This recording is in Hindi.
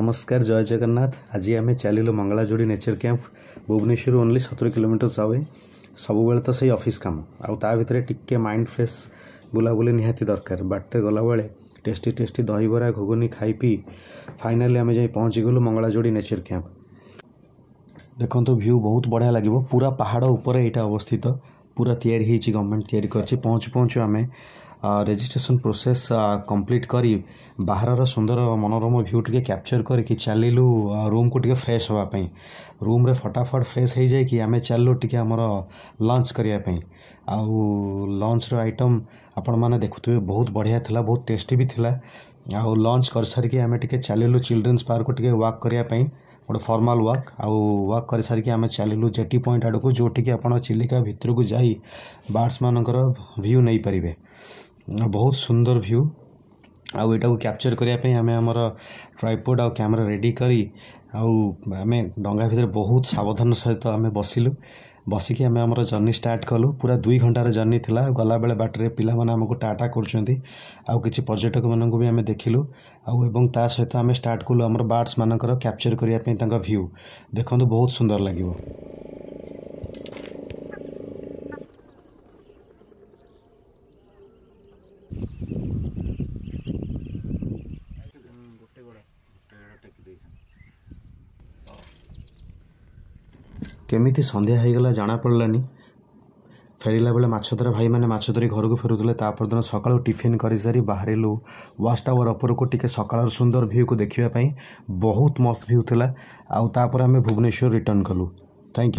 नमस्कार जय जगन्नाथ आज आम चलो Mangalajodi nature camp Bhubaneswar only सतर किलोमीटर जाए सब बेले तो सही अफिस् कम आतरे टी माइंड फ्रेश बुलाबूली निहाती दरकार बाटे गला बेले टेस्टी टेस्टी दहबरा घुगुनी खाई फाइनाली आम जाए पहुँची पहुँचीगलु मंगलाजोड़ी नेचर क्या देखो तो भ्यू बहुत बढ़िया लगे पूरा पहाड़ उपरे यहाँ अवस्थित पूरा या गवर्नमेंट या पहुँच पहुँचु आम रेजिस्ट्रेशन प्रोसेस कंप्लीट कर बाहर सुंदर मनोरम भ्यू टे कैप्चर करके चलु रूम को टे फ्रेश हाँपी रूम रे फटाफट फ्रेश हो जाए कि आम चलू टे आम लंच करने आउ लंच आइटम आपण मैंने देखुए बहुत बढ़िया था बहुत टेस्ट भी था आउ लंच कर सारिकी आम टे चलु चिल्ड्रेन्स पार्क को वाक करवाई गोटे फर्माल वर्क आउ वर्क कर सारिकी आम चलु जेटी पॉइंट आड़ को जोटी आप चिलिका भितर को जी बार्डस मानक्यू नहीं पारे बहुत सुन्दर व्यू आउ क्याप्चरेम ट्राईपोर्ड आउ क्यमेरा रेडी आउँदै डङा भित्र बहुत सावधान सहित आम बसि बसिक अब जर्नी स्टाट कलु पुरा दुई घन्टार जर्नी गला गलाब बाटो पिला टाटा आउँछ पर्यटक मुख्य देखलु आउँ तलु बर्ड्स म क्याप्चरे भ्यु देखु बहुत सुंदर लाग केि सन्ध्यागला जा पड्ल फेला बेला माछ धरा भाइ माछरी घरको फेलाद सकालु टिफि गरिसकि बाह्रु वास्टावर अपरक सकाल र सुन्दर भ्युको बहुत मस्त भ्यु थाउ त भुवनेश्वर रिटर्न कलु यू